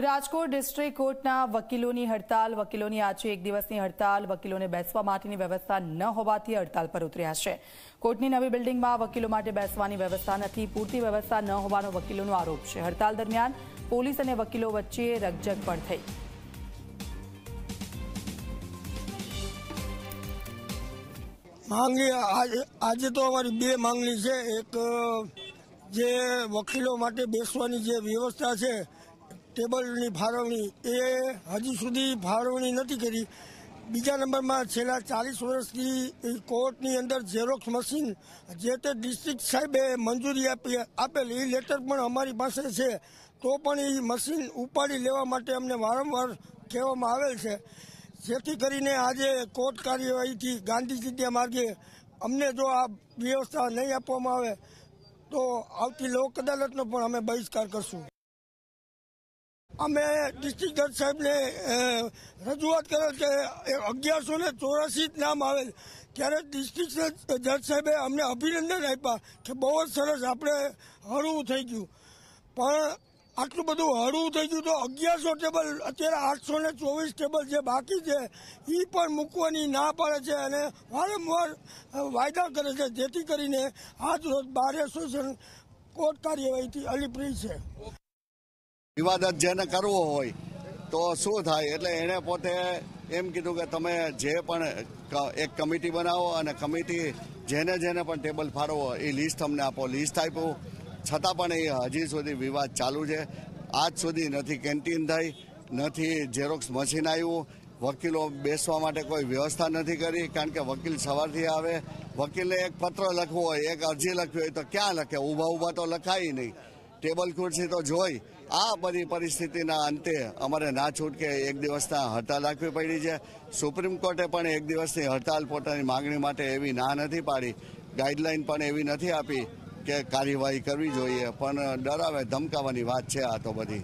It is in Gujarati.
રાજકોટ ડિસ્ટ્રિક્ટ કોર્ટના વકીલોની હડતાલ વકીલોની આજે એક દિવસની હડતાલ વકીલોને બેસવા માટેની વ્યવસ્થા ન હોવાથી હડતાલ પર ઉતર્યા છે કોર્ટની નવી બિલ્ડિંગમાં વકીલો માટે બેસવાની વ્યવસ્થા નથી પૂરતી વ્યવસ્થા ન હોવાનો વકીલોનો આરોપ છે હડતાલ દરમિયાન પોલીસ અને વકીલો વચ્ચે રકજક પણ થઈ માંગણી આજે તો અમારી બે માંગણી છે એક જે વકીલો માટે બેસવાની જે વ્યવસ્થા છે ટેબલની ફાળવણી એ હજી સુધી ફાળવણી નથી કરી બીજા નંબરમાં છેલ્લા ચાલીસ વર્ષથી કોર્ટની અંદર ઝેરોક્ષ મશીન જે તે ડિસ્ટ્રિક્ટ સાહેબે મંજૂરી આપી આપેલી લેટર પણ અમારી પાસે છે તો પણ એ મશીન ઉપાડી લેવા માટે અમને વારંવાર કહેવામાં આવેલ છે જેથી કરીને આજે કોર્ટ કાર્યવાહીથી ગાંધીજી ત્યાં માર્ગે અમને જો આ વ્યવસ્થા નહીં આપવામાં આવે તો આવતી લોક અદાલતનો પણ અમે બહિષ્કાર કરશું અમે ડિસ્ટ્રિક્ટર સાહેબને રજૂઆત કરેલ કે અગિયારસો ને ચોરાસી નામ આવેલ ત્યારે ડિસ્ટ્રિક્ટ જજ સાહેબે અમને અભિનંદન આપ્યા કે બહુ જ સરસ આપણે હળવું થઈ ગયું પણ આટલું બધું હળવું થઈ ગયું તો અગિયારસો ટેબલ અત્યારે આઠસો ને ચોવીસ ટેબલ જે બાકી છે એ પણ મૂકવાની ના પડે છે અને વારંવાર વાયદા કરે છે જેથી કરીને આજ રોજ બાર એસોસિએશન કોર્ટ કાર્યવાહીથી અલીપ્રી છે વિવાદત જેને કરવો હોય તો શું થાય એટલે એણે પોતે એમ કીધું કે તમે જે પણ એક કમિટી બનાવો અને કમિટી જેને જેને પણ ટેબલ ફાળવો એ લિસ્ટ અમને આપો લિસ્ટ આપ્યું છતાં પણ એ હજી સુધી વિવાદ ચાલુ છે આજ સુધી નથી કેન્ટીન થઈ નથી ઝેરોક્સ મશીન આવ્યું વકીલો બેસવા માટે કોઈ વ્યવસ્થા નથી કરી કારણ કે વકીલ સવારથી આવે વકીલે એક પત્ર લખવો હોય એક અરજી લખવી હોય તો ક્યાં લખે ઊભા ઊભા તો લખાય નહીં ટેબલ ખુરશી તો જોઈ આ બધી પરિસ્થિતિના અંતે અમારે ના છૂટકે એક દિવસના હડતાલ રાખવી પડી છે સુપ્રીમ કોર્ટે પણ એક દિવસની હડતાલ પોતાની માંગણી માટે એવી ના નથી પાડી ગાઈડલાઈન પણ એવી નથી આપી કે કાર્યવાહી કરવી જોઈએ પણ ડરાવે ધમકાવાની વાત છે આ તો બધી